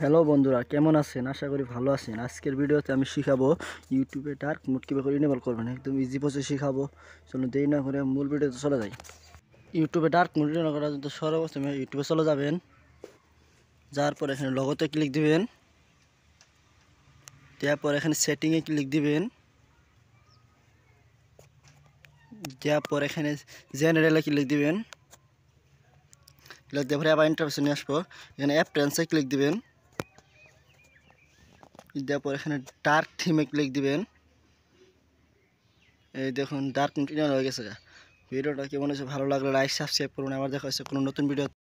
hello বন্ধুরা কেমন আছেন আশা করি ভালো আছেন আজকের ভিডিওতে আমি শিখাবো ইউটিউবে ডার্ক মুড কীভাবে করে ইনেবল করবেন একদম ইজি প্রসে শিখাবো চলুন দেরি না করে মূল ভিডিওতে চলে যাই ইউটিউবে ডার্ক মুড ইনেবল করার জন্য সর্বপ্রথমে ইউটিউবে চলে যাবেন যার পর এখানে লগতে ক্লিক দিবেন দেওয়ার পর এখানে সেটিংয়ে ক্লিক দিবেন দেওয়ার পর এখানে জেনারেলে ক্লিক দিবেন ক্লিক দেওয়ার পরে আবার ইন্টারভিউ নিয়ে আসবো এখানে অ্যাপ ট্রেন্সে ক্লিক দিবেন দেওয়ার এখানে ডার্ক থিমে ক্লিক দিবেন এই দেখুন ডার্ক হয়ে গেছে ভিডিওটা কেমন হয়েছে ভালো লাগলে লাইক সাবস্ক্রাইব করুন আমার দেখা হচ্ছে কোনো নতুন ভিডিও